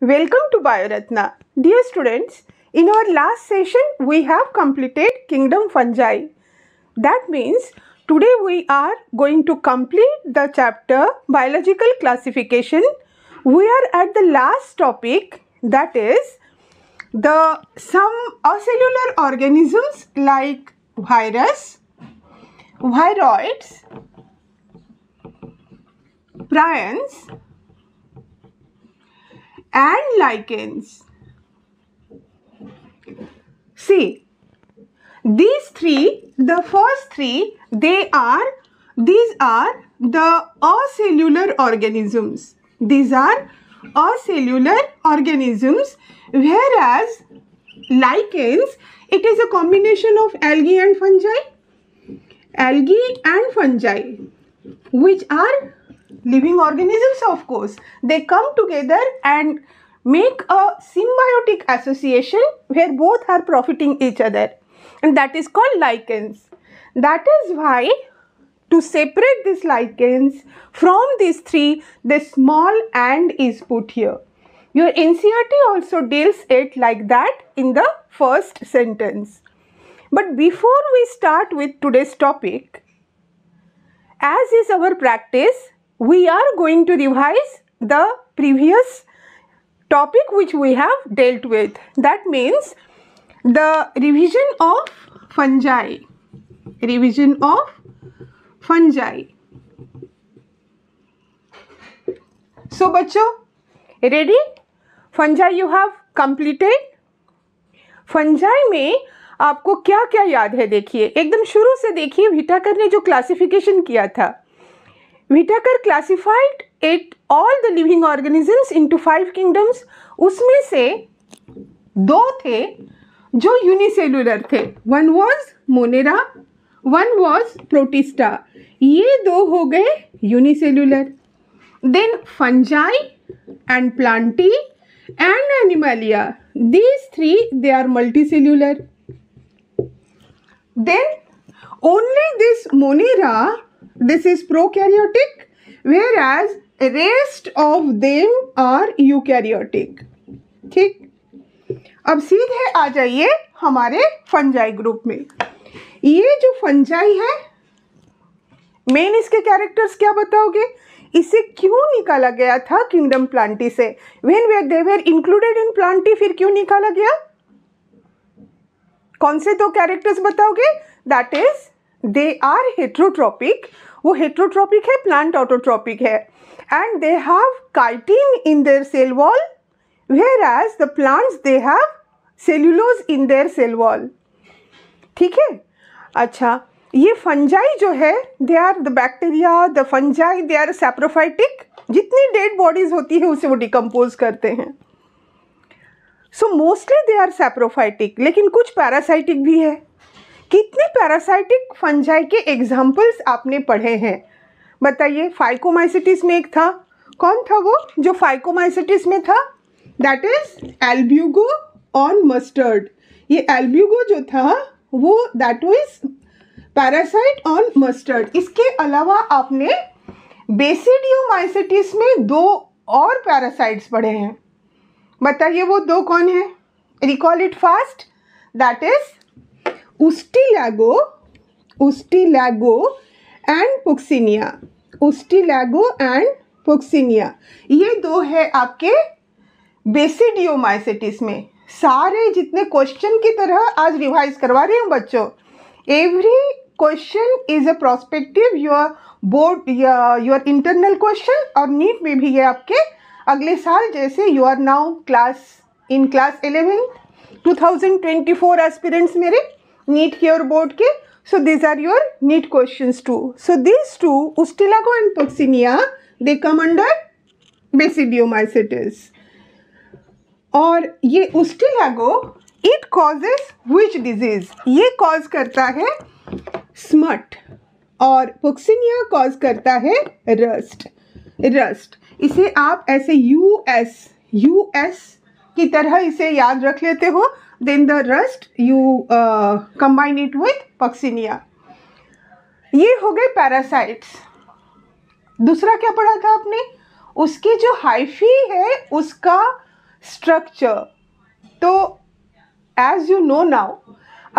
Welcome to Bioratna. Dear students, in our last session we have completed kingdom fungi. That means today we are going to complete the chapter biological classification. We are at the last topic that is the some acellular organisms like virus, viroids, prions, and lichens. See, these three, the first three, they are, these are the acellular organisms. These are acellular organisms, whereas lichens, it is a combination of algae and fungi, algae and fungi, which are living organisms of course they come together and make a symbiotic association where both are profiting each other and that is called lichens that is why to separate these lichens from these three the small and is put here your ncrt also deals it like that in the first sentence but before we start with today's topic as is our practice we are going to revise the previous topic which we have dealt with. That means the revision of fungi. Revision of fungi. So, bachcho ready? fungi you have completed fungi में आपको क्या क्या याद है देखिए एकदम शुरू से देखिए विटाकर ने जो क्लासिफिकेशन किया था Whittaker classified at all the living organisms into five kingdoms उसमें से दो थे जो यूनिसेलुलर थे one was Monera one was Protista ये दो हो गए unicellular then fungi and Plantae and Animalia these three they are multicellular then only this Monera This is prokaryotic whereas rest of them are eukaryotic. ठीक अब सीधे आ जाइए हमारे फंजाई ग्रुप में ये जो फंजाई है मेन इसके कैरेक्टर्स क्या बताओगे इसे क्यों निकाला गया था किंगडम प्लांटी से when were they were included in Plantae फिर क्यों निकाला गया कौन से दो कैरेक्टर्स बताओगे that is they are heterotrophic वो हेट्रोट्रॉपिक है प्लांट ऑटोट्रॉपिक है and they have chitin in their cell wall whereas the plants they have cellulose in their cell wall ठीक है अच्छा ये फंजाई जो है they are the bacteria the fungi they are saprophytic जितनी dead bodies होती है उसे वो डिकम्पोज करते हैं so mostly they are saprophytic लेकिन कुछ पैरासाइटिक भी है कितने पैरासाइटिक फंजाई के एग्जाम्पल्स आपने पढ़े हैं बताइए फाइकोमाइसिटिस में एक था कौन था वो जो फाइकोमाइसिटिस में था that is Albugo on mustard ये एल्ब्यूगो जो था वो that is parasite on mustard इसके अलावा आपने बेसिडियोमाइसिटिस में दो और पैरासाइट्स पढ़े हैं बताइए वो दो कौन है recall it fast that is Ustilago Ustilago and Puccinia Ustilago and Puccinia ये दो है आपके बेसिडियोमाइसिटिस में सारे जितने क्वेश्चन की तरह आज रिवाइज करवा रही हूँ बच्चों every question is a prospective your board your internal question और नीट में भी ये आपके अगले साल जैसे you are now class in class eleventh 2024 aspirants मेरे नीट के और बोर्ड के so these are your NEET question too so these two Ustilago and Puccinia they come under Basidiomycetes और ये Ustilago it causes which disease ये cause करता है smut और पोक्सिनिया कॉज करता है रस्ट रस्ट इसे आप ऐसे यूएस यूएस की तरह इसे याद रख लेते हो then the rest you uh, combine it with Puccinia ये हो गए पैरासाइट्स दूसरा क्या पढ़ा था आपने उसकी जो हाइफी है उसका स्ट्रक्चर तो एज यू नो नाउ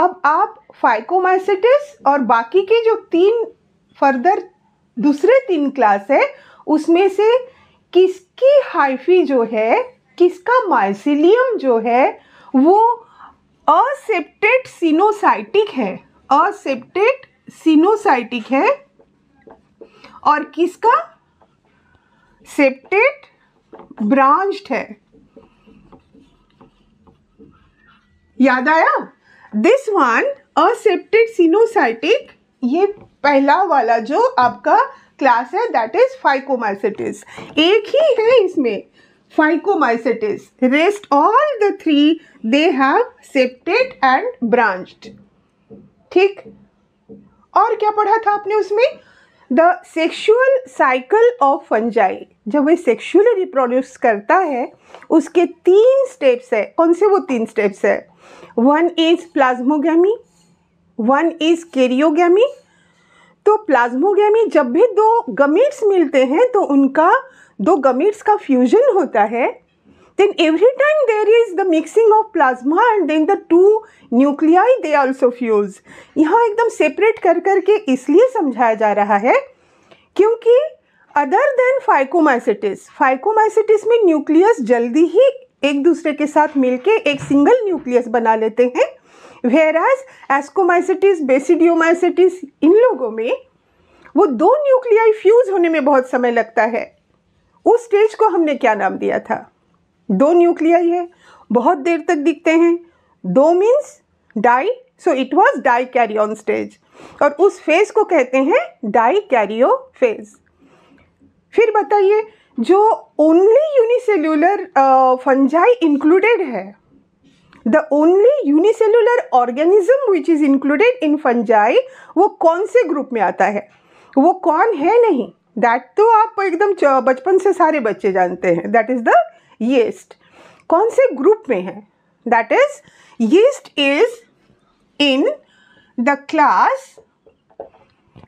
अब आप फाइकोमाइसिटिस और बाकी के जो तीन फर्दर दूसरे तीन क्लास है उसमें से किसकी हाइफी जो है किसका माइसिलियम जो है वो असेप्टेड सिनोसाइटिक है असेप्टेड सिनोसाइटिक है और किसका सेप्टेड ब्रांच्ड है याद आया दिस वन असेप्टेड सिनोसाइटिक ये पहला वाला जो आपका क्लास है दैट इज फाइकोमाइसिटिस एक ही है इसमें phycomycetes. Rest all the three, they have septate and branched. ठीक और क्या पढ़ा था आपने उसमें the sexual cycle of fungi जब वे सेक्शुअली रिप्रोड्यूस करता है उसके तीन स्टेप्स है कौन से वो तीन स्टेप्स है one is plasmogamy one is karyogamy तो प्लाज्मोगी जब भी दो गमीट्स मिलते हैं तो उनका दो गमीट्स का फ्यूजन होता है then every time there is the mixing of plasma and then the two nuclei they also fuse यहाँ एकदम सेपरेट कर करके इसलिए समझाया जा रहा है क्योंकि अदर देन फाइकोमाइसिटिस फाइकोमाइसिटिस में न्यूक्लियस जल्दी ही एक दूसरे के साथ मिलके एक सिंगल न्यूक्लियस बना लेते हैं वेयर एज एस्कोमाइसिटिस बेसिडियोमाइसिटिस इन लोगों में वो दो न्यूक्लियाई फ्यूज होने में बहुत समय लगता है उस स्टेज को हमने क्या नाम दिया था दो न्यूक्लियाई है बहुत देर तक दिखते हैं दो means di so it was dikaryon stage और उस फेज को कहते हैं डाई कैरियो फेज फिर बताइए जो ओनली यूनिसेल्यूलर फंजाई इंक्लूडेड है the only unicellular organism which is included in fungi वो कौन से ग्रुप में आता है वो कौन है नहीं दैट तो आप एकदम बचपन से सारे बच्चे जानते हैं दैट इज द येस्ट कौन से ग्रुप में है that is yeast is in the class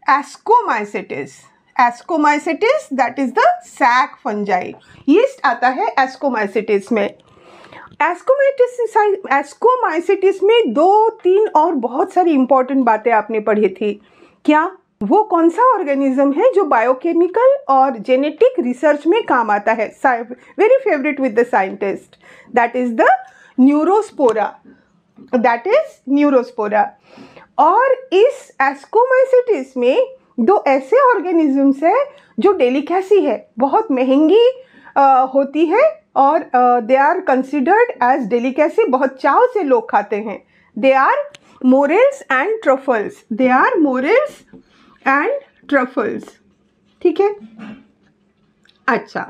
Ascomycetes Ascomycetes that is the sac fungi yeast आता है एस्कोमाइसिटिस में एस्कोमाइटिस एस्कोमाइसिटिस में दो तीन और बहुत सारी इंपॉर्टेंट बातें आपने पढ़ी थी क्या वो कौन सा ऑर्गेनिज्म है जो बायोकेमिकल और जेनेटिक रिसर्च में काम आता है very favourite with the scientist that is the Neurospora that is Neurospora और इस एस्कोमाइसिटिस में दो ऐसे ऑर्गेनिजम्स हैं जो डेलीकेसी है बहुत महंगी आ, होती है और they are considered as delicacy बहुत चाव से लोग खाते हैं they are morels and truffles they are morels and truffles ठीक है अच्छा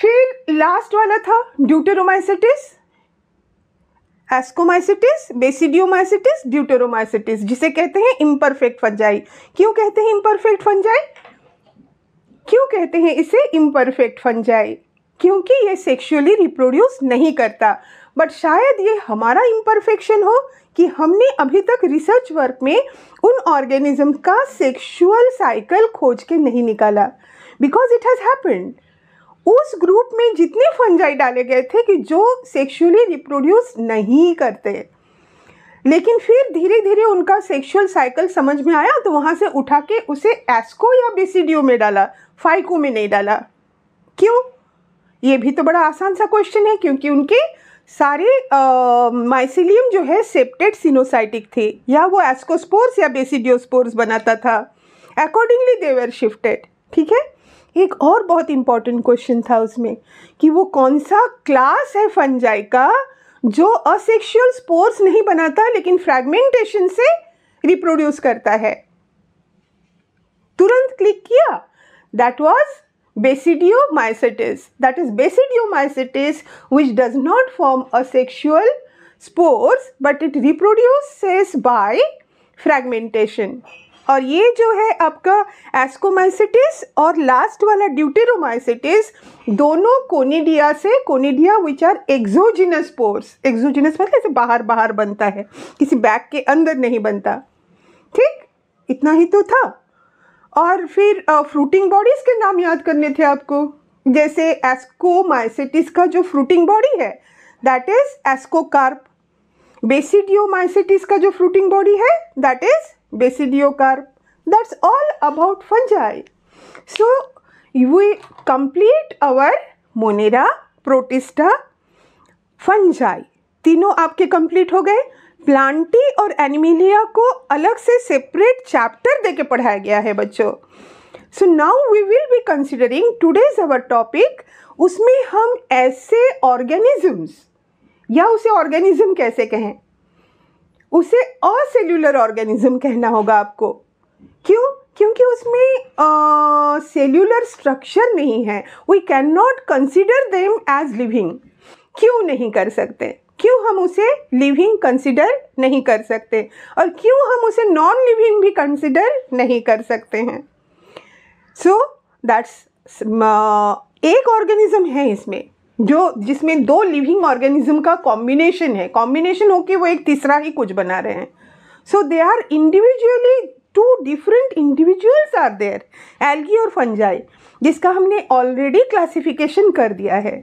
फिर लास्ट वाला था ड्यूटेरोमाइसिटिस एस्कोमाइसिटिस बेसिडियोमाइसिटिस ड्यूटेरोमाइसिटिस जिसे कहते हैं इम्परफेक्ट फंजाई क्यों कहते हैं इम्परफेक्ट फंजाई क्यों कहते हैं इसे इम्परफेक्ट फंजाई क्योंकि ये सेक्सुअली रिप्रोड्यूस नहीं करता बट शायद ये हमारा इम्परफेक्शन हो कि हमने अभी तक रिसर्च वर्क में उन ऑर्गेनिज्म का सेक्सुअल साइकिल खोज के नहीं निकाला बिकॉज इट हैज़ हैपेंड उस ग्रुप में जितने फंजाई डाले गए थे कि जो सेक्सुअली रिप्रोड्यूस नहीं करते लेकिन फिर धीरे धीरे उनका सेक्सुअल साइकिल समझ में आया तो वहाँ से उठा के उसे एस्को या बेसिडियो में डाला फाइको में नहीं डाला क्यों ये भी तो बड़ा आसान सा क्वेश्चन है क्योंकि उनके सारे माइसिलियम जो है सेप्टेड सिनोसाइटिक थे या वो एस्कोस्पोर्स या बेसिडियोस्पोर्स बनाता था अकॉर्डिंगली दे वेर शिफ्टेड ठीक है एक और बहुत इंपॉर्टेंट क्वेश्चन था उसमें कि वो कौन सा क्लास है फंजाई का जो असेक्शुअल स्पोर्स नहीं बनाता लेकिन फ्रेगमेंटेशन से रिप्रोड्यूस करता है तुरंत क्लिक किया that was basidiomycetes that is basidiomycetes which does not form a sexual spores but it reproduces by fragmentation और ये जो है आपका एस्कोमाइसिटिस और लास्ट वाला ड्यूटेरोमाइसिटिस दोनों कोनीडिया से conidia which are exogenous spores exogenous मतलब ऐसे बाहर बाहर बनता है किसी बैग के अंदर नहीं बनता ठीक इतना ही तो था और फिर फ्रूटिंग बॉडीज़ के नाम याद करने थे आपको जैसे एस्कोमाइसिटिस का जो फ्रूटिंग बॉडी है दैट इज एस्कोकार्प बेसिडियोमाइसिटिस का जो फ्रूटिंग बॉडी है that is basidiocarp that's all about fungi so we complete our Monera Protista fungi तीनों आपके कंप्लीट हो गए प्लांटी और एनिमिलिया को अलग से सेपरेट चैप्टर देके पढ़ाया गया है बच्चों so now we will be considering today's our topic उसमें हम ऐसे ऑर्गेनिजम्स या उसे ऑर्गेनिज्म कैसे कहें उसे असेल्यूलर ऑर्गेनिज्म कहना होगा आपको क्यों क्योंकि उसमें सेल्यूलर स्ट्रक्चर नहीं है we can not consider them as living क्यों नहीं कर सकते क्यों हम उसे लिविंग कंसिडर नहीं कर सकते और क्यों हम उसे नॉन लिविंग भी कंसिडर नहीं कर सकते हैं सो दैट्स uh, एक ऑर्गेनिज्म है इसमें जो जिसमें दो लिविंग ऑर्गेनिज्म का कॉम्बिनेशन है कॉम्बिनेशन होके वो एक तीसरा ही कुछ बना रहे हैं so they are individually two different individuals are there algae और फंजाई जिसका हमने ऑलरेडी क्लासिफिकेशन कर दिया है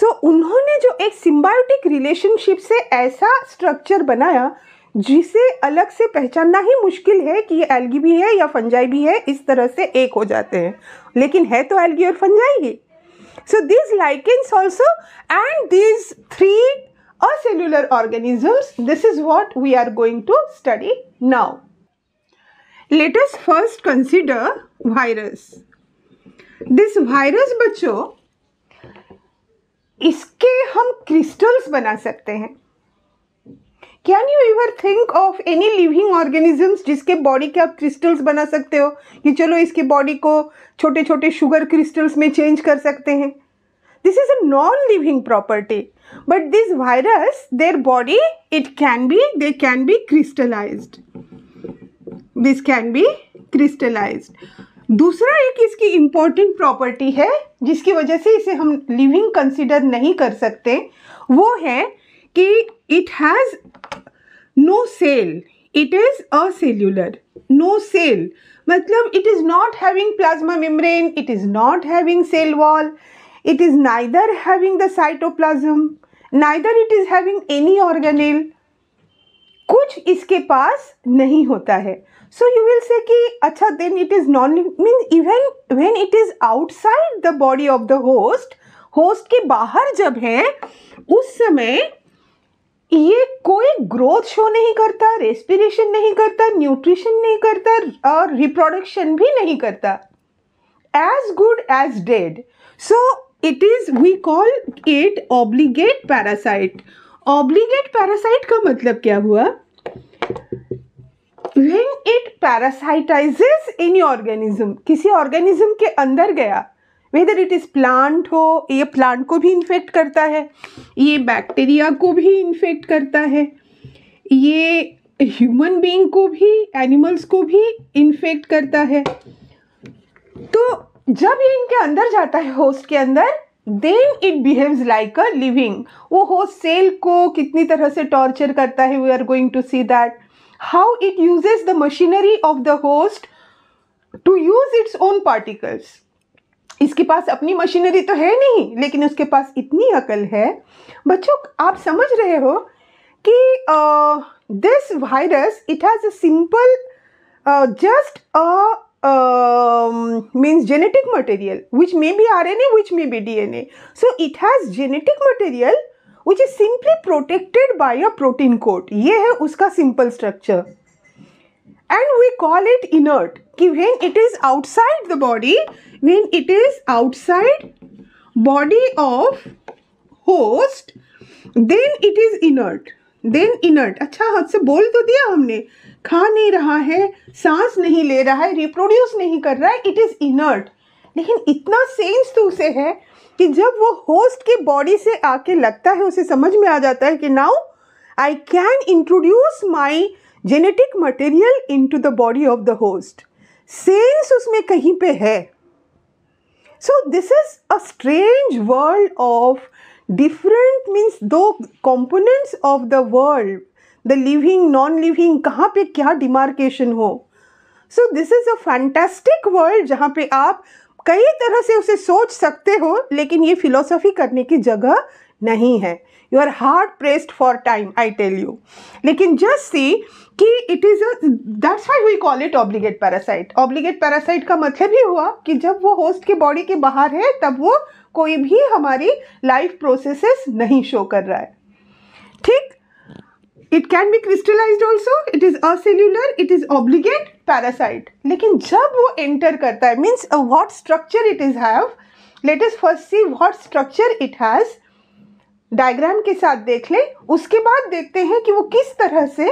सो so, उन्होंने जो एक सिम्बायोटिक रिलेशनशिप से ऐसा स्ट्रक्चर बनाया जिसे अलग से पहचानना ही मुश्किल है कि ये एल्गी भी है या फंजाई भी है इस तरह से एक हो जाते हैं लेकिन है तो एल्गी और फंजाई ही so this lichens also and this three acellular organisms this is what we are going to study now let's first consider virus this virus बच्चों इसके हम क्रिस्टल्स बना सकते हैं can you your think of any living organisms जिसके body के आप crystals बना सकते हो कि चलो इसके बॉडी को छोटे छोटे शुगर क्रिस्टल्स में चेंज कर सकते हैं this is a non living property but this virus their body it can be they can be crystallized this can be crystallized दूसरा एक इसकी इम्पोर्टेंट प्रॉपर्टी है जिसकी वजह से इसे हम लिविंग कंसिडर नहीं कर सकते वो है कि it has no cell it is acellular no cell मतलब it is not having plasma membrane it is not having cell wall it is neither having the cytoplasm neither it is having any organelle कुछ इसके पास नहीं होता है so you will say ki acha अच्छा, then it is non means even when it is outside the body of the host host के बाहर जब है उस समय ये कोई ग्रोथ शो नहीं करता रेस्पिरेशन नहीं करता न्यूट्रिशन नहीं करता और रिप्रोडक्शन भी नहीं करता as good as dead so it is we call it obligate parasite obligate parasite का मतलब क्या हुआ when it parasitizes in organism किसी ऑर्गेनिज्म के अंदर गया वेदर इट इज़ प्लांट हो ये प्लांट को भी इन्फेक्ट करता है ये बैक्टीरिया को भी इन्फेक्ट करता है ये ह्यूमन बींग को भी एनिमल्स को भी इन्फेक्ट करता है तो जब ये इनके अंदर जाता है होस्ट के अंदर then it behaves like a living वो होस्ट सेल को कितनी तरह से टॉर्चर करता है we are going to see that how it uses the machinery of the host to use its own particles इसके पास अपनी मशीनरी तो है नहीं लेकिन उसके पास इतनी अकल है बच्चों आप समझ रहे हो कि this virus it has a simple just a means genetic material which may be R N A which may be D N A so it has genetic material which is simply protected by a protein coat ये है उसका simple structure and we call it inert कि when it is outside the body when it is outside body of host then it is inert then inert अच्छा हाथ से बोल तो दिया हमने खा नहीं रहा है सांस नहीं ले रहा है रिप्रोड्यूस नहीं कर रहा है इट इज इनर्ट लेकिन इतना सेंस तो उसे है कि जब वो होस्ट के बॉडी से आके लगता है उसे समझ में आ जाता है कि now I can introduce my genetic material in to the body of the host sense उसमें कहीं पे है so this is a strange world of different means दो components of the world the living non living कहाँ पे क्या demarcation हो so this is a fantastic world जहाँ पे आप कई तरह से उसे सोच सकते हो लेकिन ये फिलोसफी करने की जगह नहीं है you are hard pressed for time I tell you लेकिन जस्ट सी कि it is that's why we call it obligate parasite obligate parasite का मतलब ही हुआ कि जब वो होस्ट के बॉडी के बाहर है तब वो कोई भी हमारी लाइफ प्रोसेसेस नहीं शो कर रहा है ठीक can be be crystallized it is a cellular it is obligate parasite लेकिन जब वो एंटर करता है means what structure it is have let is first see what structure it has diagram के साथ देख लें उसके बाद देखते हैं कि वो किस तरह से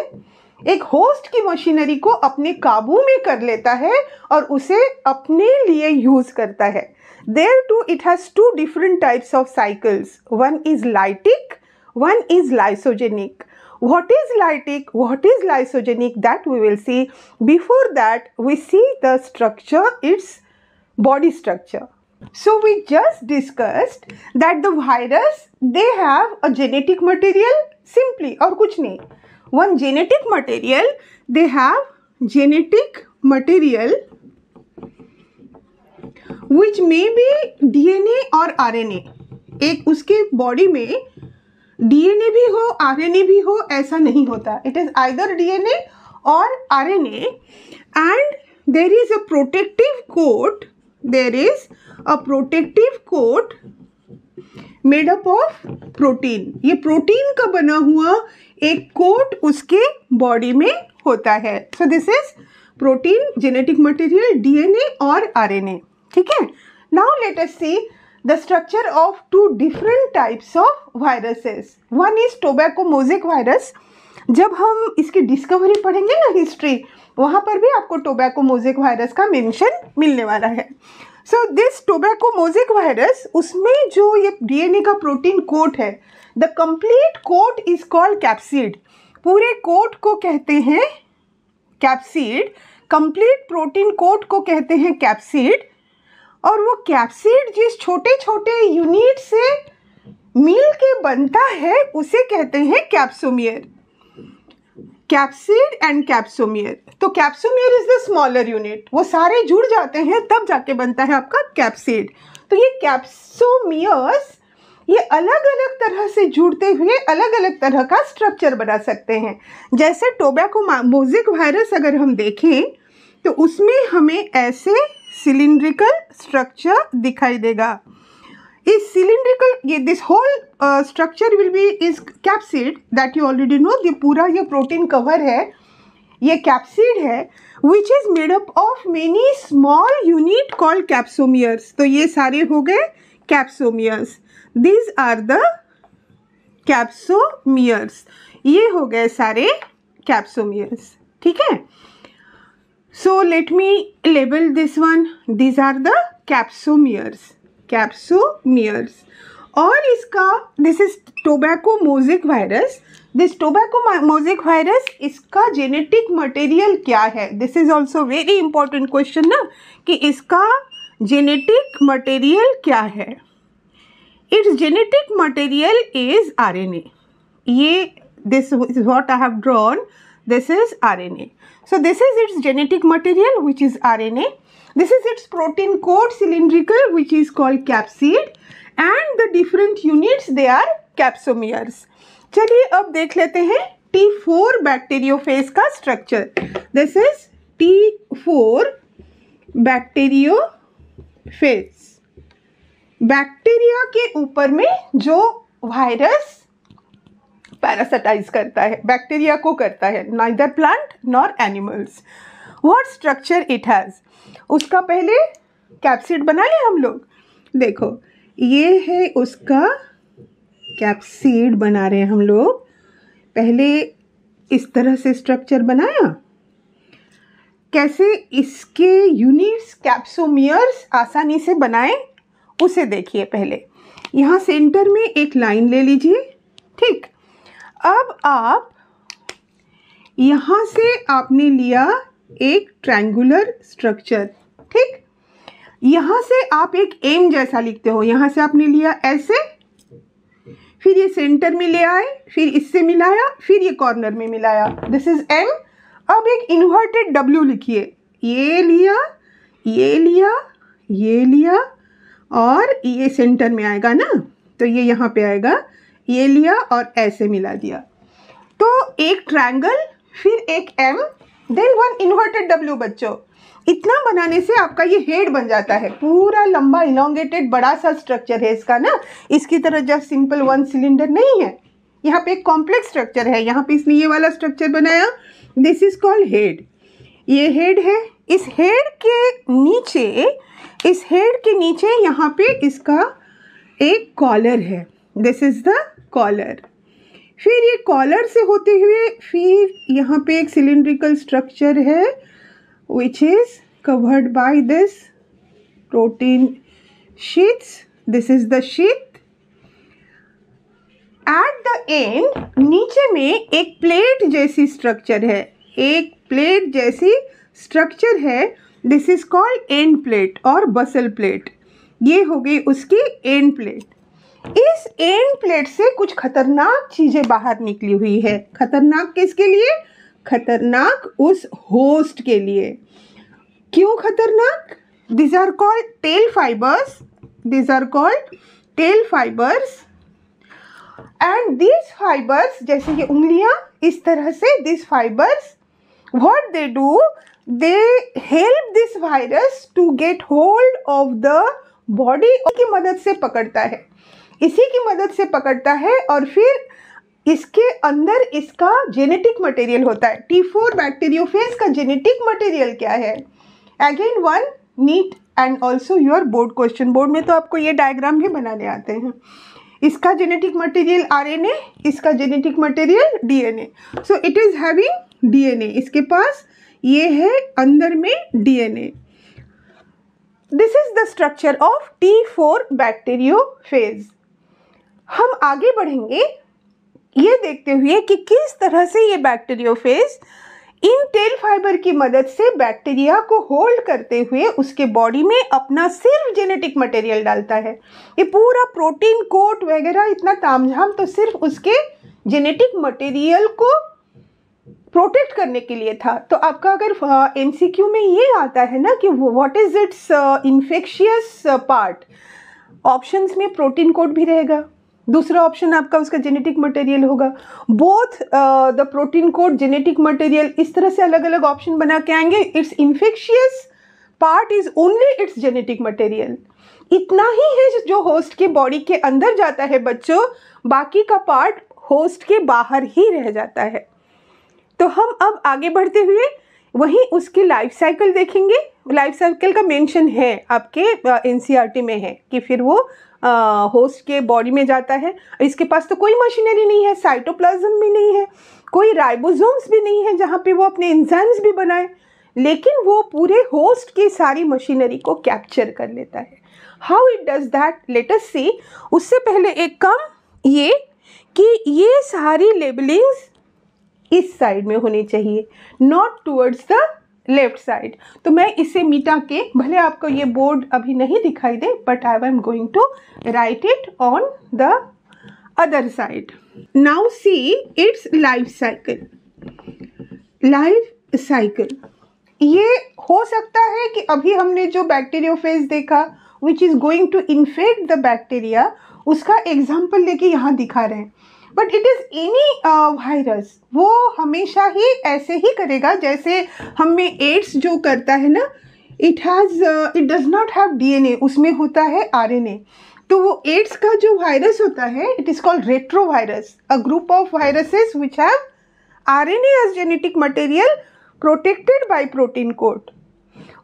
एक होस्ट की मशीनरी को अपने काबू में कर लेता है और उसे अपने लिए यूज़ करता है there too it has two different types of cycles one is lytic one is lysogenic What is lytic, what is lysogenic that we will see. Before that we see the structure, its body structure. So we just discussed that the virus they have a genetic material simply or kuch nahi. One genetic material they have genetic material which may be DNA or RNA. एक उसके body में DNA भी हो RNA भी हो ऐसा नहीं होता इट इज आइदर डीएनए और RNA and there is a protective coat there is a protective coat made up of protein ये प्रोटीन का बना हुआ एक कोट उसके बॉडी में होता है so this is protein genetic material DNA और आरएनए ठीक है now let us see the structure of two different types of viruses. One is tobacco mosaic virus. जब हम इसकी डिस्कवरी पढ़ेंगे ना हिस्ट्री वहाँ पर भी आपको टोबैको मोजिक वायरस का मेंशन मिलने वाला है so this tobacco mosaic virus उसमें जो ये डीएनए का प्रोटीन कोट है the complete coat is called capsid पूरे कोट को कहते हैं कैप्सीड कंप्लीट प्रोटीन कोट को कहते हैं कैप्सीड और वो कैप्सिड जिस छोटे छोटे यूनिट से मिल के बनता है उसे कहते हैं कैप्सोमियर कैप्सिड एंड कैप्सोमियर तो capsomere is the smaller unit वो सारे जुड़ जाते हैं तब जाके बनता है आपका कैप्सिड तो ये कैप्सोमियर्स ये अलग अलग तरह से जुड़ते हुए अलग अलग तरह का स्ट्रक्चर बना सकते हैं जैसे टोबैको मोजिक वायरस अगर हम देखें तो उसमें हमें ऐसे सिलिंड्रिकल स्ट्रक्चर दिखाई देगा इस सिलिंड्रिकल ये this whole structure will be is capsid that you already know ये पूरा ये प्रोटीन कवर है ये कैप्सिड है which is made up of many small unit called capsomeres तो ये सारे हो गए capsomeres these are the capsomeres ये हो गए सारे कैप्सोमियर्स ठीक है So let me label this one. These are the capsomeres. Capsomeres. और इसका this is tobacco mosaic virus this tobacco mosaic virus इसका जेनेटिक मटेरियल क्या है this is also very important question ना कि इसका जेनेटिक मटेरियल क्या है its genetic material is RNA ये this is what I have drawn this is RNA So this is its genetic material which is RNA. This is its protein code cylindrical which is called capsid and the different units they are capsomeres. चलिए अब देख लेते हैं T4 bacteriophage का structure this is T4 bacteriophage bacteria के ऊपर में जो वायरस पैरासिटाइज करता है बैक्टीरिया को करता है neither plant nor animals what structure it has उसका पहले कैप्सिड बना लें हम लोग देखो ये है उसका कैप्सिड बना रहे हैं हम लोग पहले इस तरह से स्ट्रक्चर बनाया कैसे इसके यूनिट्स कैप्सोमियर्स आसानी से बनाएं उसे देखिए पहले यहाँ सेंटर में एक लाइन ले लीजिए ठीक अब आप यहाँ से आपने लिया एक ट्रैंगुलर स्ट्रक्चर ठीक यहाँ से आप एक एम जैसा लिखते हो यहाँ से आपने लिया ऐसे फिर ये सेंटर में ले आए फिर इससे मिलाया फिर ये कॉर्नर में मिलाया दिस इज एम अब एक इन्वर्टेड डब्ल्यू लिखिए ये लिया ये लिया ये लिया और ये सेंटर में आएगा ना तो ये यहाँ पे आएगा ये लिया और ऐसे मिला दिया तो एक ट्रायंगल फिर एक M then one inverted W बच्चों इतना बनाने से आपका ये हेड बन जाता है पूरा लंबा इलोंगेटेड बड़ा सा स्ट्रक्चर है इसका ना इसकी तरह जब सिंपल वन सिलेंडर नहीं है यहाँ पे एक कॉम्प्लेक्स स्ट्रक्चर है यहाँ पे इसने ये वाला स्ट्रक्चर बनाया दिस इज कॉल्ड हेड ये हेड है इस हेड के नीचे इस हेड के नीचे यहाँ पे इसका एक कॉलर है दिस इज द कॉलर फिर ये कॉलर से होते हुए फिर यहाँ पे एक सिलिंड्रिकल स्ट्रक्चर है which is covered by this protein sheets this is the sheet at the end नीचे में एक प्लेट जैसी स्ट्रक्चर है एक प्लेट जैसी स्ट्रक्चर है this is called end plate और बसल प्लेट ये हो गई उसकी एंड प्लेट इस एंड प्लेट से कुछ खतरनाक चीज़ें बाहर निकली हुई है खतरनाक किसके लिए खतरनाक उस होस्ट के लिए क्यों खतरनाक these are called tail fibres these are called tail fibres and this fibres जैसे ये उंगलियां इस तरह से this fibres what they do they help this virus to get hold of the body की मदद से पकड़ता है इसी की मदद से पकड़ता है और फिर इसके अंदर इसका जेनेटिक मटेरियल होता है टी फोर बैक्टीरियोफेज का जेनेटिक मटेरियल क्या है again one NEET and also your board question board में तो आपको ये डायग्राम भी बनाने आते हैं इसका जेनेटिक मटेरियल ए इसका genetic material DNA so it is having DNA इसके पास ये है अंदर में D N A this is the structure of T four bacteriophage हम आगे बढ़ेंगे ये देखते हुए कि किस तरह से ये बैक्टीरियोफेज इन टेल फाइबर की मदद से बैक्टीरिया को होल्ड करते हुए उसके बॉडी में अपना सिर्फ जेनेटिक मटेरियल डालता है ये पूरा प्रोटीन कोट वगैरह इतना तामझाम तो सिर्फ उसके जेनेटिक मटेरियल को प्रोटेक्ट करने के लिए था तो आपका अगर एम में ये आता है ना कि what is its infectious part options में प्रोटीन कोड भी रहेगा दूसरा ऑप्शन आपका उसका जेनेटिक मटेरियल होगा both the protein coat genetic material इस तरह से अलग अलग ऑप्शन बना के आएंगे its infectious part is only its genetic material इतना ही है जो होस्ट के बॉडी के अंदर जाता है बच्चों बाकी का पार्ट होस्ट के बाहर ही रह जाता है तो हम अब आगे बढ़ते हुए वहीं उसकी लाइफ साइकिल देखेंगे लाइफ साइकिल का मेंशन है आपके एन e में है कि फिर वो होस्ट के बॉडी में जाता है इसके पास तो कोई मशीनरी नहीं है साइटोप्लाज्म भी नहीं है कोई राइबोसोम्स भी नहीं है जहाँ पे वो अपने इंजाम्स भी बनाए लेकिन वो पूरे होस्ट की सारी मशीनरी को कैप्चर कर लेता है how it does that let's see उससे पहले एक कम ये कि ये सारी लेबलिंग्स इस साइड में होनी चाहिए not towards the left side तो मैं इसे मिटा के भले आपको ये बोर्ड अभी नहीं दिखाई दे but I am going to write it on the other side now see its life cycle life cycle ये हो सकता है कि अभी हमने जो फेज देखा which is going to infect the bacteria उसका एग्जाम्पल लेके यहाँ दिखा रहे हैं but it is any virus वो हमेशा ही ऐसे ही करेगा जैसे हम में एड्स जो करता है ना it has it does not have DNA उसमें होता है आरएनए तो वो एड्स का जो वायरस होता है it is called retro virus a group of viruses which have R N as genetic material protected by protein coat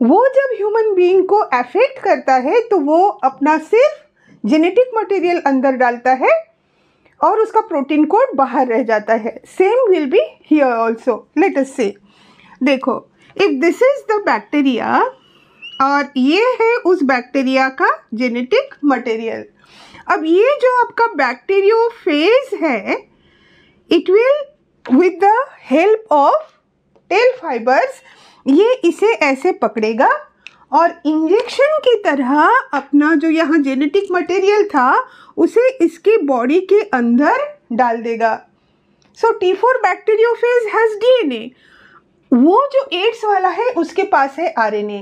वो जब ह्यूमन बीइंग को अफेक्ट करता है तो वो अपना सिर्फ जेनेटिक मटेरियल अंदर डालता है और उसका प्रोटीन कोड बाहर रह जाता है same will be here also let's see देखो if this is the bacteria और ये है उस बैक्टीरिया का जेनेटिक मटेरियल अब ये जो आपका बैक्टीरियो फेज है it will with the help of tail fibres ये इसे ऐसे पकड़ेगा और इंजेक्शन की तरह अपना जो यहाँ जेनेटिक मटेरियल था उसे इसके बॉडी के अंदर डाल देगा so T four bacteriophage has DNA वो जो एड्स वाला है उसके पास है आरएनए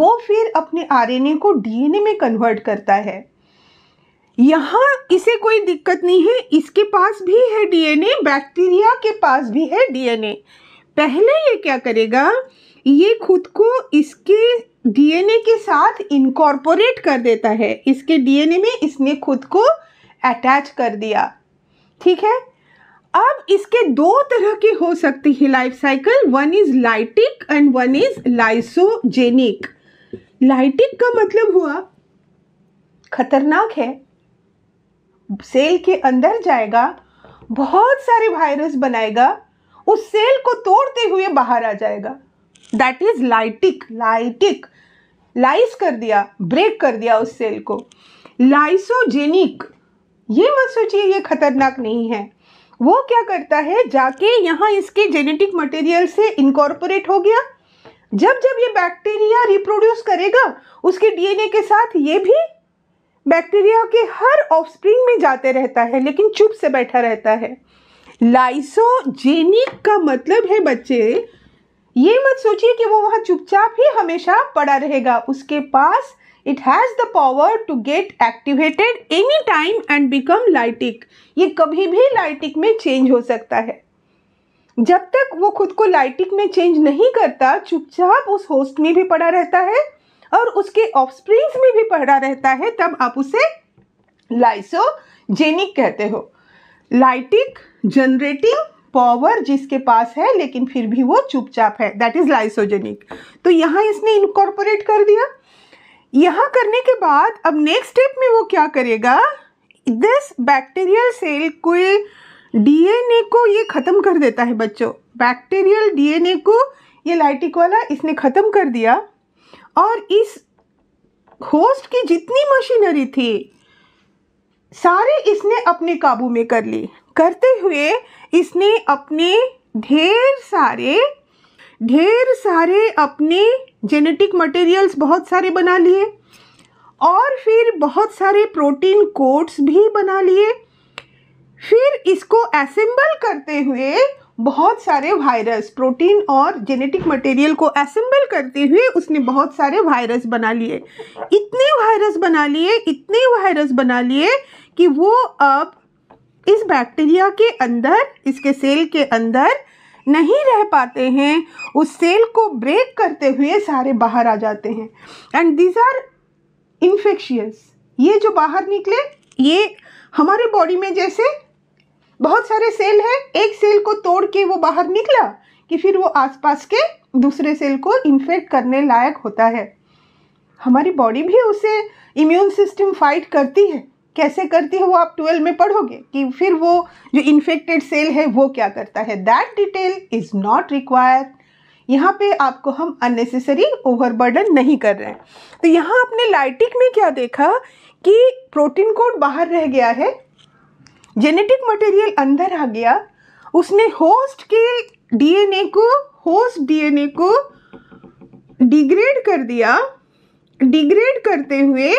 वो फिर अपने आरएनए को डीएनए में कन्वर्ट करता है यहाँ इसे कोई दिक्कत नहीं है इसके पास भी है डीएनए बैक्टीरिया के पास भी है डीएनए पहले ये क्या करेगा ये खुद को इसके डीएनए के साथ इनकॉर्पोरेट कर देता है इसके डीएनए में इसने खुद को अटैच कर दिया ठीक है अब इसके दो तरह के हो सकती है life cycle one is lytic and one is lysogenic lytic का मतलब हुआ खतरनाक है सेल के अंदर जाएगा बहुत सारे वायरस बनाएगा उस सेल को तोड़ते हुए बाहर आ जाएगा that is lytic lytic lyse कर दिया ब्रेक कर दिया उस सेल को लाइसोजेनिक ये मत सोचिए ये खतरनाक नहीं है वो क्या करता है जाके यहाँ इसके जेनेटिक मटेरियल से इनकॉर्पोरेट हो गया जब जब ये बैक्टीरिया रिप्रोड्यूस करेगा उसके डीएनए के साथ ये भी बैक्टीरिया के हर ऑफस्प्रिंग में जाते रहता है लेकिन चुप से बैठा रहता है लाइसोजेनिक का मतलब है बच्चे ये मत सोचिए कि वो वहाँ चुपचाप ही हमेशा पड़ा रहेगा उसके पास it has the power to get activated any time and become lytic ये कभी भी लाइटिक में चेंज हो सकता है जब तक वो खुद को लाइटिक में चेंज नहीं करता चुपचाप उस होस्ट में भी पड़ा रहता है और उसके ऑफस्प्रिंग्स में भी पड़ा रहता है तब आप उसे लाइसोजेनिक कहते हो लाइटिक जनरेटिंग पावर जिसके पास है लेकिन फिर भी वो चुपचाप है दैट इज़ लाइसोजेनिक तो यहाँ इसने इनकॉर्पोरेट कर दिया यहाँ करने के बाद अब नेक्स्ट स्टेप में वो क्या करेगा दिस बैक्टीरियल सेल को डीएनए को ये ख़त्म कर देता है बच्चों बैक्टीरियल डीएनए को ये लाइटिक वाला इसने ख़त्म कर दिया और इस होस्ट की जितनी मशीनरी थी सारे इसने अपने काबू में कर ली करते हुए इसने अपने ढेर सारे ढेर सारे अपने जेनेटिक मटेरियल्स बहुत सारे बना लिए और फिर बहुत सारे प्रोटीन कोड्स भी बना लिए फिर इसको असेंबल करते हुए बहुत सारे वायरस प्रोटीन और जेनेटिक मटेरियल को असेंबल करते हुए उसने बहुत सारे वायरस बना लिए इतने वायरस बना लिए इतने वायरस बना लिए कि वो अब इस बैक्टीरिया के अंदर इसके सेल के अंदर नहीं रह पाते हैं उस सेल को ब्रेक करते हुए सारे बाहर आ जाते हैं एंड दीज आर इन्फेक्शियस ये जो बाहर निकले ये हमारे बॉडी में जैसे बहुत सारे सेल हैं एक सेल को तोड़ के वो बाहर निकला कि फिर वो आसपास के दूसरे सेल को इन्फेक्ट करने लायक होता है हमारी बॉडी भी उसे इम्यून सिस्टम फाइट करती है कैसे करती है वो आप ट्वेल्व में पढ़ोगे कि फिर वो जो इन्फेक्टेड सेल है वो क्या करता है that detail is not required यहाँ पे आपको हम अननेसेसरी ओवरबर्डन नहीं कर रहे हैं तो यहाँ आपने लाइटिक में क्या देखा कि प्रोटीन कोड बाहर रह गया है जेनेटिक मटेरियल अंदर आ गया उसने होस्ट के डीएनए को होस्ट डीएनए को डिग्रेड कर दिया डिग्रेड करते हुए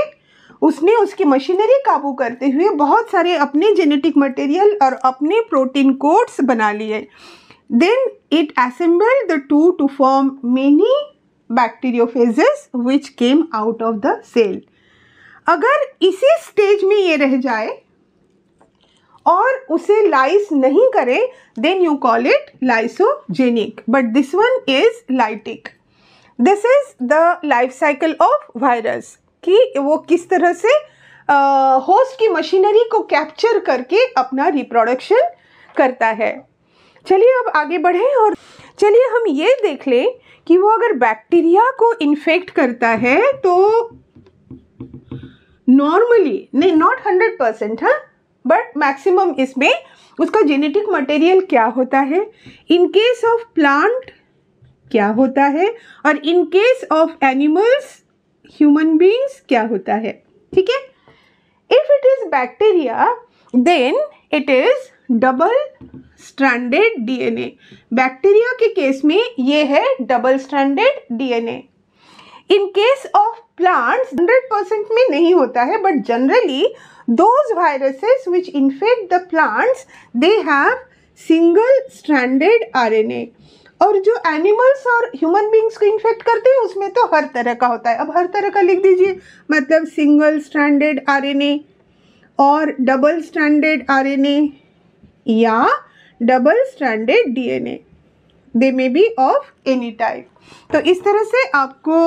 उसने उसकी मशीनरी काबू करते हुए बहुत सारे अपने जेनेटिक मटेरियल और अपने प्रोटीन कोड्स बना लिए then it assemble the two to form many bacteriophages which came out of the cell अगर इसी स्टेज में ये रह जाए और उसे लाइस नहीं करे then you call it lysogenic but this one is lytic this is the life cycle of virus कि वो किस तरह से होस्ट की मशीनरी को कैप्चर करके अपना रिप्रोडक्शन करता है चलिए अब आगे बढ़ें और चलिए हम ये देख लें कि वो अगर बैक्टीरिया को इन्फेक्ट करता है तो नॉर्मली नहीं नॉट हंड्रेड परसेंट हाँ बट मैक्सिमम इसमें उसका जेनेटिक मटेरियल क्या होता है इन केस ऑफ प्लांट क्या होता है और in case of animals human beings क्या होता है ठीक है if it is bacteria then it is double stranded DNA bacteria के केस में ये है double stranded DNA in case of plants 100 percent में नहीं होता है but generally those viruses which infect the plants they have single stranded RNA और जो एनिमल्स और ह्यूमन बींग्स को इन्फेक्ट करते हैं उसमें तो हर तरह का होता है अब हर तरह का लिख दीजिए मतलब सिंगल स्टैंडर्ड आरएनए और डबल स्टैंडर्ड आरएनए या double standard DNA they may be of any type तो इस तरह से आपको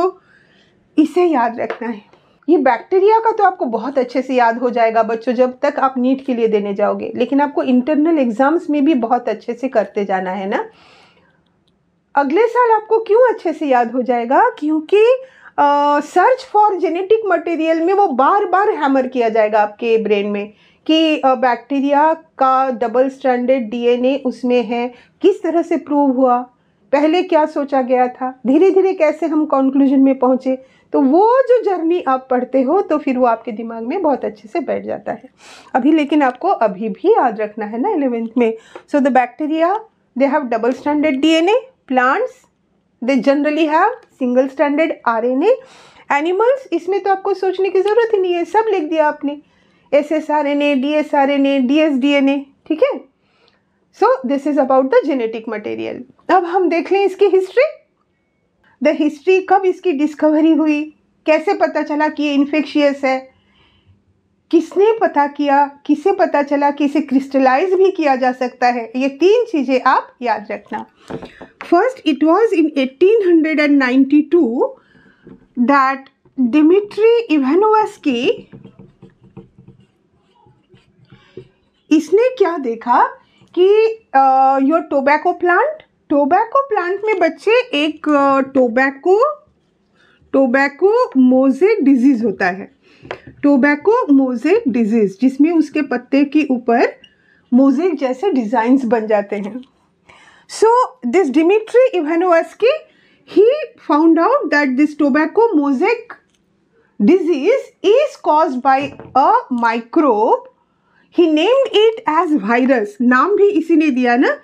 इसे याद रखना है ये बैक्टीरिया का तो आपको बहुत अच्छे से याद हो जाएगा बच्चों जब तक आप नीट के लिए देने जाओगे लेकिन आपको इंटरनल एग्ज़ाम्स में भी बहुत अच्छे से करते जाना है ना अगले साल आपको क्यों अच्छे से याद हो जाएगा क्योंकि सर्च फॉर जेनेटिक मटेरियल में वो बार बार हैमर किया जाएगा आपके ब्रेन में कि बैक्टीरिया का डबल स्टैंडर्ड डीएनए उसमें है किस तरह से प्रूव हुआ पहले क्या सोचा गया था धीरे धीरे कैसे हम कॉन्क्लूजन में पहुँचे तो वो जो जर्नी आप पढ़ते हो तो फिर वो आपके दिमाग में बहुत अच्छे से बैठ जाता है अभी लेकिन आपको अभी भी याद रखना है ना एलेवेंथ में so the bacteria they have double standard DNA plants they generally have single standard R N A animals इसमें तो आपको सोचने की ज़रूरत ही नहीं है सब लिख दिया आपने S S R N A D S R N A D S D N A ठीक है so this is about the genetic material अब हम देख लें इसकी हिस्ट्री द हिस्ट्री कब इसकी डिस्कवरी हुई कैसे पता चला कि ये इन्फेक्शियस है किसने पता किया किसे पता चला कि इसे क्रिस्टलाइज भी किया जा सकता है ये तीन चीज़ें आप याद रखना first it was in 1892 that Dmitri की इसने क्या देखा कि your tobacco plant tobacco plant में बच्चे एक टोबैको टोबैको मोजेक डिजीज़ होता है टोबैको मोजेक डिजीज़ जिसमें उसके पत्ते के ऊपर मोजेक जैसे डिज़ाइंस बन जाते हैं so this Dmitri Ivanovsky he found out that this tobacco mosaic disease is caused by a microbe he named it as virus नाम भी इसी ने दिया ना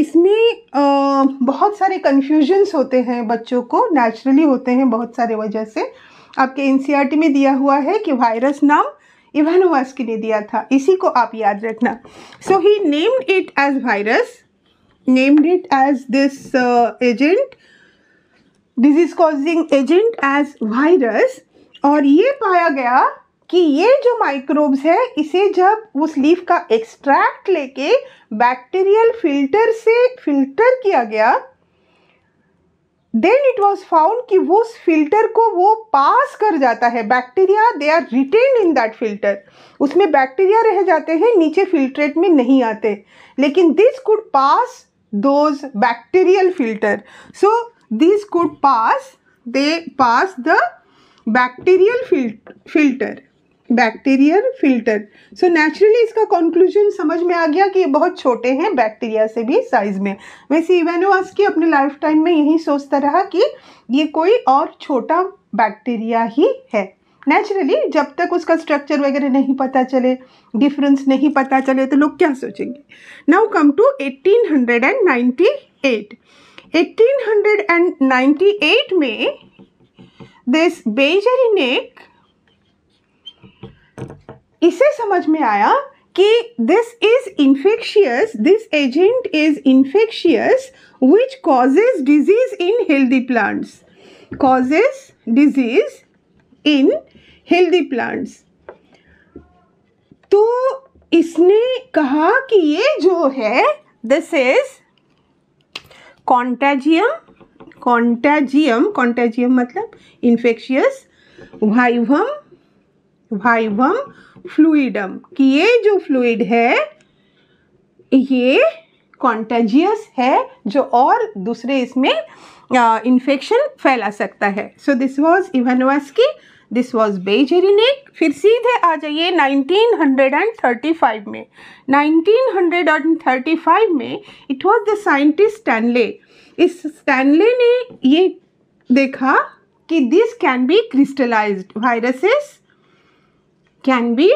इसमें बहुत सारे कन्फ्यूजन्स होते हैं बच्चों को नेचुरली होते हैं बहुत सारे वजह से आपके एन e में दिया हुआ है कि वायरस नाम इवानोवास्की ने दिया था इसी को आप याद रखना so he named it as virus named it as this agent disease causing agent as virus और ये पाया गया कि ये जो माइक्रोब्स है इसे जब उस लीफ का एक्सट्रैक्ट लेके बैक्टीरियल फिल्टर से फिल्टर किया गया देन इट वॉज फाउंड कि वो उस फिल्टर को वो पास कर जाता है bacteria they are retained in that filter उसमें बैक्टीरिया रह जाते हैं नीचे फिल्ट्रेट में नहीं आते लेकिन this could pass those bacterial filter so this could pass they pass the bacterial filter bacterial filter so naturally इसका कंक्लूजन समझ में आ गया कि ये बहुत छोटे हैं बैक्टीरिया से भी साइज में वैसे इवेनोवास की अपने लाइफ टाइम में यही सोचता रहा कि ये कोई और छोटा बैक्टीरिया ही है नेचुरली जब तक उसका स्ट्रक्चर वगैरह नहीं पता चले डिफरेंस नहीं पता चले तो लोग क्या सोचेंगे नाउ कम टू 1898 1898 में दिस बेजरी नेक इसे समझ में आया कि this is infectious this agent is infectious which causes disease in healthy plants causes disease in healthy plants तो इसने कहा कि ये जो है this is contagium contagium contagium मतलब इन्फेक्शियस वाइवम वाइवम फ्लूडम कि ये जो फ्लूड है ये कॉन्टेजियस है जो और दूसरे इसमें इन्फेक्शन फैला सकता है सो दिस वॉज की दिस वॉज बेजेरिनिक फिर सीधे आ जाइए 1935 में 1935 में it was the scientist Stanley इस स्टैनले ने ये देखा कि this can be crystallized viruses can be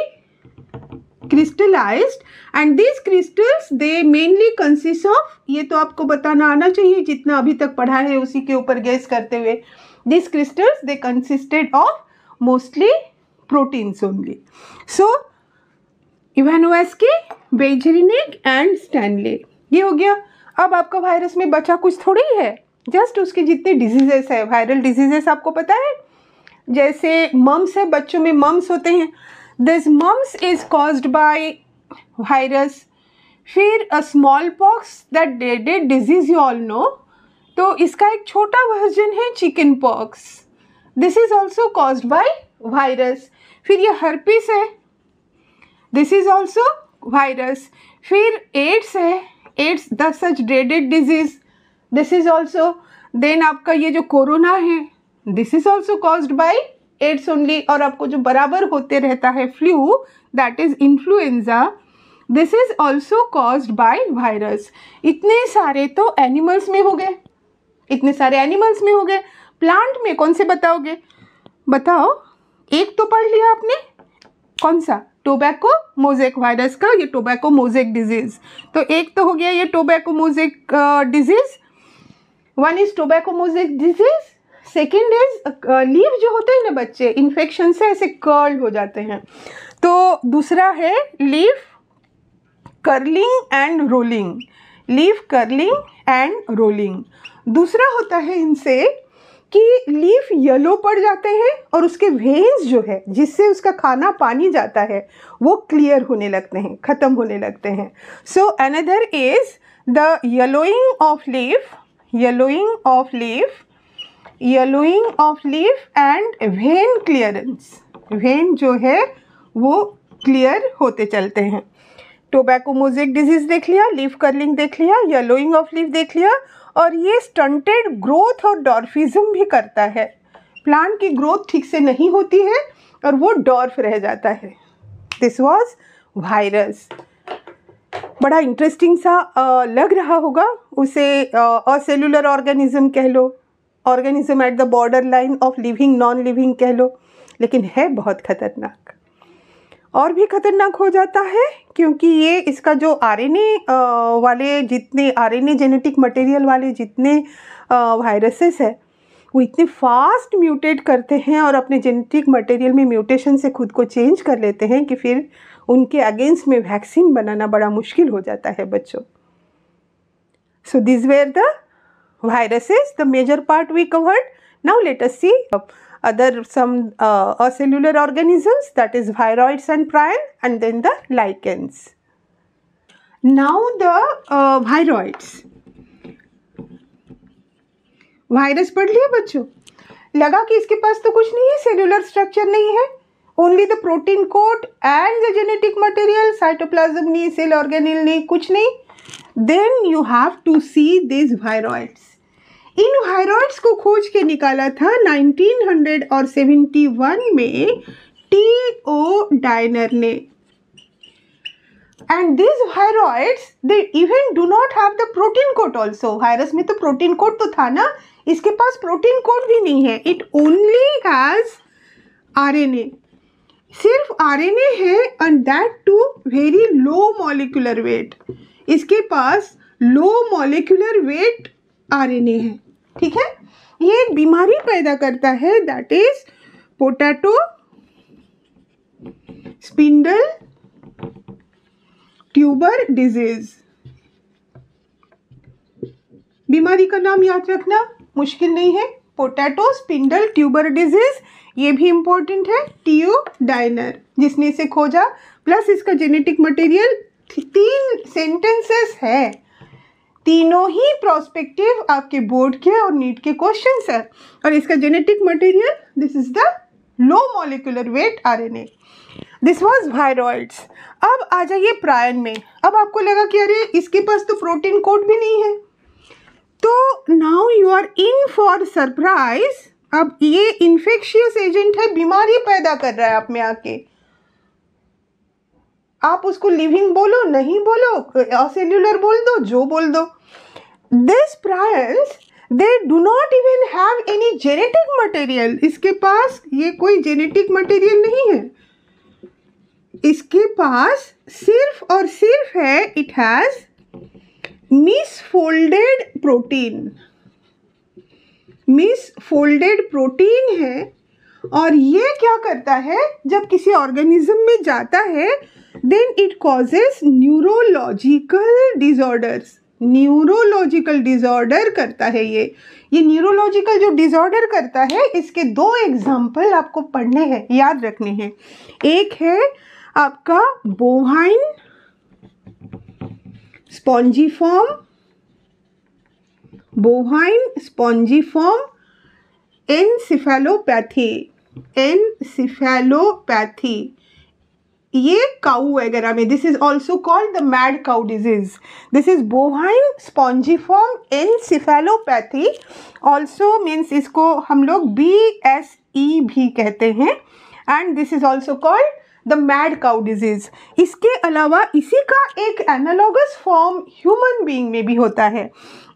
crystallized and these crystals they mainly consist of ये तो आपको बताना आना चाहिए जितना अभी तक पढ़ा है उसी के ऊपर गैस करते हुए these crystals they consisted of mostly proteins only so Ivanovsky Beijerinck and Stanley ये हो गया अब आपका वायरस में बचा कुछ थोड़ी है जस्ट उसके जितने डिजीजेस है वायरल डिजीजेस आपको पता है जैसे मम्स है बच्चों में मम्स होते हैं this mumps is caused by virus फिर स्मॉल पॉक्स दैट डेडेड डिजीज यू ऑल नो तो इसका एक छोटा वर्जन है chickenpox this is also caused by virus फिर ये हर्पीस है दिस इज ऑल्सो वायरस फिर एड्स है एड्स द सच डेडेड disease this is also then आपका ये जो कोरोना है this is also caused by AIDS only और आपको जो बराबर होते रहता है flu that is influenza this is also caused by virus इतने सारे तो एनिमल्स में हो गए इतने सारे एनिमल्स में हो गए प्लांट में कौन से बताओगे बताओ एक तो पढ़ लिया आपने कौन सा टोबैको मोजेक वायरस का ये टोबैको मोजेक डिजीज़ तो एक तो हो गया ये tobacco mosaic disease one is tobacco mosaic disease second is leaf जो होते हैं ना बच्चे इन्फेक्शन से ऐसे कर्ल हो जाते हैं तो दूसरा है leaf curling and rolling leaf curling and rolling दूसरा होता है इनसे कि लीफ येलो पड़ जाते हैं और उसके वेन्स जो है जिससे उसका खाना पानी जाता है वो क्लियर होने लगते हैं ख़त्म होने लगते हैं so another is the yellowing of leaf yellowing of leaf yellowing of leaf and vein clearance vein जो है वो क्लियर होते चलते हैं टोबैको मोजिक डिजीज़ देख लिया लीफ कर्लिंग देख लिया येलोइंग ऑफ लीफ देख लिया और ये स्टंटेड ग्रोथ और डॉर्फिज्म भी करता है प्लांट की ग्रोथ ठीक से नहीं होती है और वो डॉर्फ रह जाता है दिस वॉज वायरस बड़ा इंटरेस्टिंग सा लग रहा होगा उसे असेलुलर ऑर्गेनिज्म कह लो organism at the border line of living non living कह लो लेकिन है बहुत खतरनाक और भी खतरनाक हो जाता है क्योंकि ये इसका जो आरएनए वाले जितने आरएनए जेनेटिक मटेरियल वाले जितने वायरसेस है वो इतने फास्ट म्यूटेट करते हैं और अपने जेनेटिक मटेरियल में म्यूटेशन से खुद को चेंज कर लेते हैं कि फिर उनके अगेंस्ट में वैक्सीन बनाना बड़ा मुश्किल हो जाता है बच्चों so this were the viruses, the major part we covered. Now let us see other some uh, acellular organisms that is viroids and prion and then the lichens. Now the uh, viroids. Virus पढ़ लिए बच्चों लगा कि इसके पास तो कुछ नहीं है सेलुलर स्ट्रक्चर नहीं है only the protein coat and the genetic material cytoplasm नहीं सेल ऑर्गेनिल नहीं कुछ नहीं then you have to see this viroids इन वायरॉइड्स को खोज के निकाला था 1971 और 71 में टी ओ डायनर ने and this viroids they even do not have the protein coat also virus में तो प्रोटीन कोट तो था ना इसके पास प्रोटीन कोट भी नहीं है it only has R N A सिर्फ आर एन ए है and that too very low molecular weight इसके पास लो मॉलिकुलर वेट आरएनए है ठीक है ये एक बीमारी पैदा करता है that is potato spindle tuber disease बीमारी का नाम याद रखना मुश्किल नहीं है पोटैटो स्पिंडल ट्यूबर डिजीज ये भी इंपॉर्टेंट है टीओ डाइनर जिसने इसे खोजा प्लस इसका जेनेटिक मटेरियल तीन सेंटेंसेस है तीनों ही प्रोस्पेक्टिव आपके बोर्ड के और नीट के क्वेश्चन है और इसका genetic material this is the low molecular weight RNA this was viroids अब आ जाइए प्रायन में अब आपको लगा कि अरे इसके पास तो प्रोटीन कोड भी नहीं है तो now you are in for surprise अब ये इन्फेक्शियस एजेंट है बीमारी पैदा कर रहा है आप में आके आप उसको लिविंग बोलो नहीं बोलो असेल्युलर बोल दो जो बोल दो this prions they do not even have any genetic material इसके पास ये कोई जेनेटिक मटेरियल नहीं है इसके पास सिर्फ और सिर्फ है it has misfolded protein misfolded protein है और ये क्या करता है जब किसी ऑर्गेनिज्म में जाता है then it causes neurological disorders neurological disorder करता है ये ये न्यूरोलॉजिकल जो डिजॉर्डर करता है इसके दो एग्जाम्पल आपको पढ़ने हैं याद रखने हैं एक है आपका bovine spongiform bovine form encephalopathy encephalopathy ये काऊ वगैरह में this is also called the mad cow disease this is bovine spongiform encephalopathy also means इसको हम लोग बी एस ई भी कहते हैं and this is also called the mad cow disease इसके अलावा इसी का एक एनालॉगस फॉर्म ह्यूमन बींग में भी होता है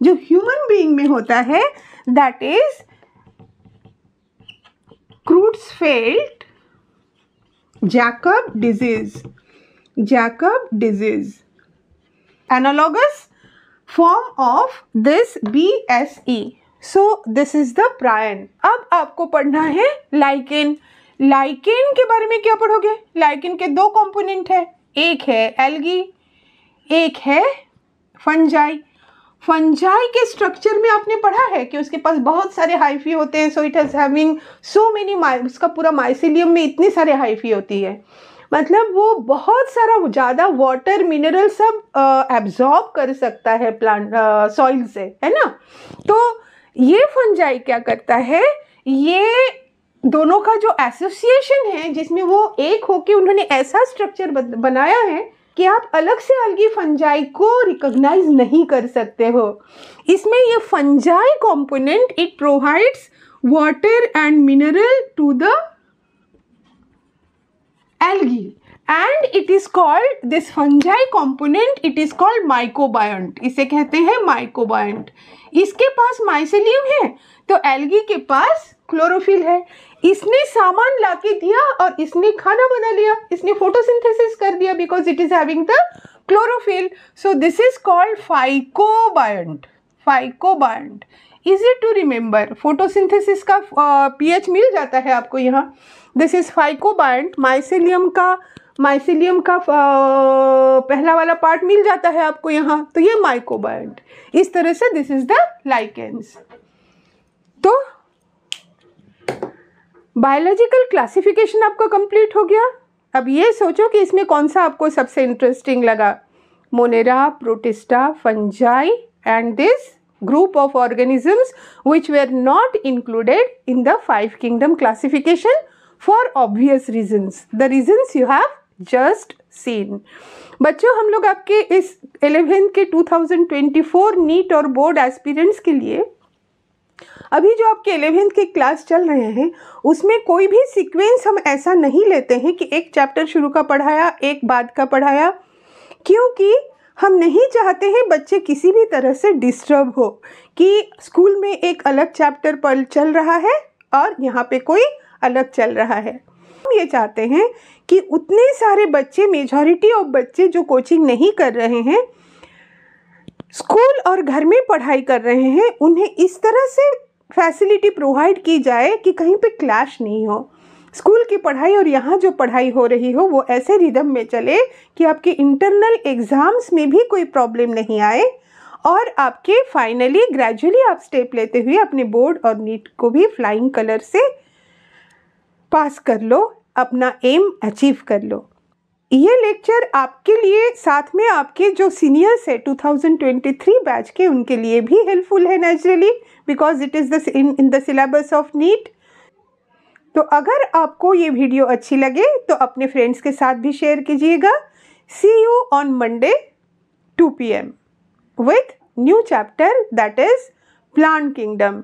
जो ह्यूमन बींग में होता है that is Jakob disease Jakob disease analogous form of this B S E so this is the prion अब आपको पढ़ना है लाइकेन लाइकेन के बारे में क्या पढ़ोगे लाइकेन के दो कंपोनेंट है एक है एल्गी एक है फंजाई फंजाई के स्ट्रक्चर में आपने पढ़ा है कि उसके पास बहुत सारे हाइफी होते हैं so it has having so many उसका पूरा माइसिलियम में इतनी सारे हाइफी होती है मतलब वो बहुत सारा ज़्यादा वाटर मिनरल सब एब्जॉर्ब कर सकता है प्लांट सॉइल से है ना तो ये फंजाई क्या करता है ये दोनों का जो एसोसिएशन है जिसमें वो एक होके उन्होंने ऐसा स्ट्रक्चर बनाया है कि आप अलग से अलगी फंजाई को रिकॉग्नाइज नहीं कर सकते हो इसमें ये fungi component it provides water and mineral to the algae and it is called this fungi component it is called mycobiont इसे कहते हैं माइकोबायंट इसके पास माइसिलियम है तो एल्गी के पास क्लोरोफिल है इसने सामान लाके दिया और इसने खाना बना लिया इसने फोटोसिंथेसिस कर दिया because it is having the chlorophyll so this is called phycobiont phycobiont easy to remember photosynthesis का पीएच मिल जाता है आपको यहाँ दिस इज फाइकोबायंट माइसिलियम का माइसिलियम का पहला वाला पार्ट मिल जाता है आपको यहाँ तो ये माइकोबायंट इस तरह से दिस इज द लाइकेंस तो बायोलॉजिकल क्लासिफिकेशन आपका कंप्लीट हो गया अब ये सोचो कि इसमें कौन सा आपको सबसे इंटरेस्टिंग लगा Monera Protista fungi and this group of organisms which were not included in the five kingdom classification for obvious reasons the reasons you have just seen बच्चों हम लोग आपके इस एलेवेंथ के 2024 नीट और बोर्ड एस्पिरेंट्स के लिए अभी जो आपके एलेवेंथ के क्लास चल रहे हैं उसमें कोई भी सीक्वेंस हम ऐसा नहीं लेते हैं कि एक चैप्टर शुरू का पढ़ाया एक बाद का पढ़ाया क्योंकि हम नहीं चाहते हैं बच्चे किसी भी तरह से डिस्टर्ब हो कि स्कूल में एक अलग चैप्टर पर चल रहा है और यहाँ पे कोई अलग चल रहा है हम ये चाहते हैं कि उतने सारे बच्चे मेजॉरिटी ऑफ बच्चे जो कोचिंग नहीं कर रहे हैं स्कूल और घर में पढ़ाई कर रहे हैं उन्हें इस तरह से फैसिलिटी प्रोवाइड की जाए कि कहीं पे क्लैश नहीं हो स्कूल की पढ़ाई और यहाँ जो पढ़ाई हो रही हो वो ऐसे रिदम में चले कि आपके इंटरनल एग्ज़ाम्स में भी कोई प्रॉब्लम नहीं आए और आपके फाइनली ग्रेजुअली आप स्टेप लेते हुए अपने बोर्ड और नीट को भी फ्लाइंग कलर से पास कर लो अपना एम अचीव कर लो ये लेक्चर आपके लिए साथ में आपके जो सीनियर्स है 2023 बैच के उनके लिए भी हेल्पफुल है naturally because it is the in in the syllabus of NEET तो अगर आपको ये वीडियो अच्छी लगे तो अपने फ्रेंड्स के साथ भी शेयर कीजिएगा see you on Monday 2 P M with new chapter that is plant kingdom